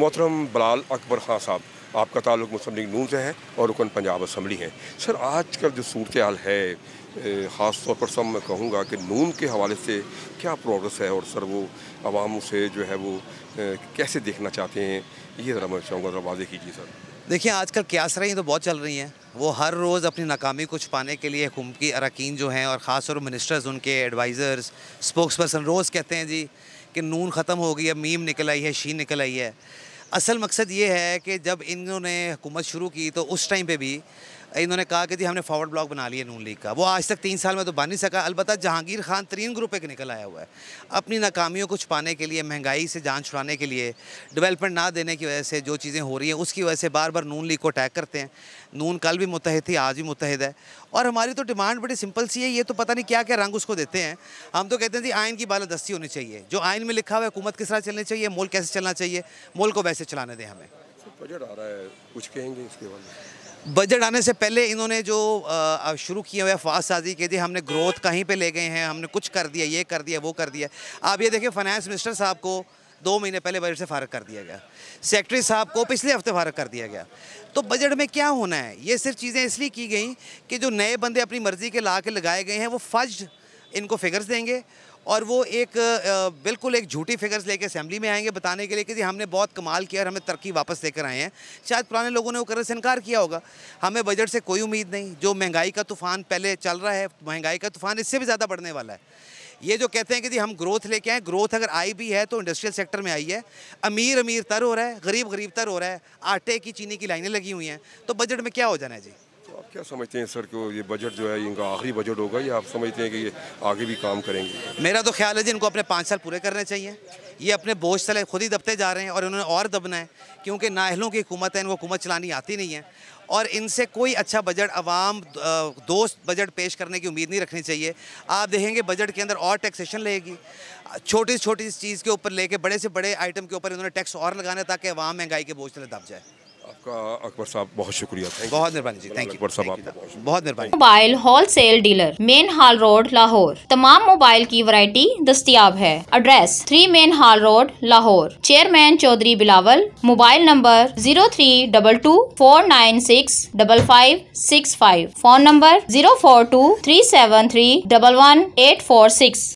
मोहतरम बलाल अकबर ख़ान साहब आपका ताल्लुक मुस्लिम लीग नून से है और रुकन पंजाब असम्बली है सर आज कल जो सूरत हाल है ख़ास तौर पर सब मैं कहूँगा कि नून के हवाले से क्या प्रोग्रेस है और सर वो आवाम से जो है वो कैसे देखना चाहते हैं ये ज़रा मैं चाहूँगा ज़रा वाजे कीजिए सर देखिए आजकल क्यास रही तो बहुत चल रही हैं वो हर रोज़ अपनी नाकामी को छुपाने के लिए हुकूमती अरकान जो हैं और ख़ास तौर मिनिस्टर्स उनके एडवाइज़र्स स्पोक्स पर्सन रोज़ कहते हैं जी कि नून ख़त्म हो गई है मीम निकल आई है शी निकल आई है असल मकसद ये है कि जब इन्होंने हुकूमत शुरू की तो उस टाइम पे भी इन्होंने कहा कि जी हमने फॉरवर्ड ब्लॉक बना लिया नून लीग का वो आज तक तीन साल में तो बन नहीं सका अलबत् जहांगीर खान तरीन ग्रुप एक निकल आया हुआ है अपनी नाकामियों को छुपाने के लिए महंगाई से जान छुड़ाने के लिए डेवलपमेंट ना देने की वजह से जो चीज़ें हो रही हैं उसकी वजह से बार बार नून लीग को अटैक करते हैं नून कल भी मुतहद थी आज भी मुतहद है और हमारी तो डिमांड बड़ी सिंपल सी है ये तो पता नहीं क्या क्या रंग उसको देते हैं हम तो कहते हैं जी आइन की बालादस्ती होनी चाहिए जो आइन में लिखा हुआ है हुकूमत किस तरह चलनी चाहिए मोल कैसे चलना चाहिए मुल्क को वैसे से चलाने दें हमें बजट आ रहा है कुछ कहेंगे इसके बारे में बजट आने से पहले इन्होंने जो शुरू किया हुआ फास्ट साजी के दी हमने ग्रोथ कहीं पे ले गए हैं हमने कुछ कर दिया ये कर दिया वो कर दिया आप ये देखिए फाइनेंस मिनिस्टर साहब को दो महीने पहले बजट से फारग कर दिया गया सेक्रेटरी साहब को पिछले हफ्ते फारग कर दिया गया तो बजट में क्या होना है ये सिर्फ चीज़ें इसलिए की गई कि जो नए बंदे अपनी मर्ज़ी के ला के लगाए गए हैं वो फर्ज इनको फिगर्स देंगे और वो एक बिल्कुल एक झूठी फिगर्स लेके असम्बली में आएंगे बताने के लिए कि जी हमने बहुत कमाल किया और हमें तरक्की वापस लेकर आए हैं शायद पुराने लोगों ने वो करने से इनकार किया होगा हमें बजट से कोई उम्मीद नहीं जो महंगाई का तूफ़ान पहले चल रहा है महंगाई का तूफ़ान इससे भी ज़्यादा बढ़ने वाला है ये जो कहते हैं कि जी हम ग्रोथ लेके आए ग्रोथ अगर आई भी है तो इंडस्ट्रियल सेक्टर में आई है अमीर अमीर तर हो रहा है गरीब गरीब तर हो रहा है आटे की चीनी की लाइनें लगी हुई हैं तो बजट में क्या हो जाना है जी क्या समझते हैं सर को ये बजट जो है इनका आखिरी बजट होगा या आप समझते हैं कि ये आगे भी काम करेंगे मेरा तो ख्याल है जी इनको अपने पाँच साल पूरे करने चाहिए ये अपने बोझ तले खुद ही दबते जा रहे हैं और इन्होंने और दबना है क्योंकि नाहलों की हुकूमत है इनको हुकूमत चलानी आती नहीं है और इनसे कोई अच्छा बजट अवाम दोस्त बजट पेश करने की उम्मीद नहीं रखनी चाहिए आप देखेंगे बजट के अंदर और टैक्सेशन लेगी छोटी छोटी चीज़ के ऊपर लेके बड़े से बड़े आइटम के ऊपर इन्होंने टैक्स और लगाना ताकि अवाम महंगाई के बोझ तले दब जाए अकबर साहब बहुत शुक्रिया बहुत मेहरबानी जी थैंक यू अकबर साहब आपका बहुत मेहरबानी mobile wholesale dealer main hall road Lahore तमाम मोबाइल की वरायटी दस्तियाब है address three main hall road Lahore chairman Chaudhry Bilawal mobile number zero three double two four nine six double five six five phone number zero four two three seven three double one eight four six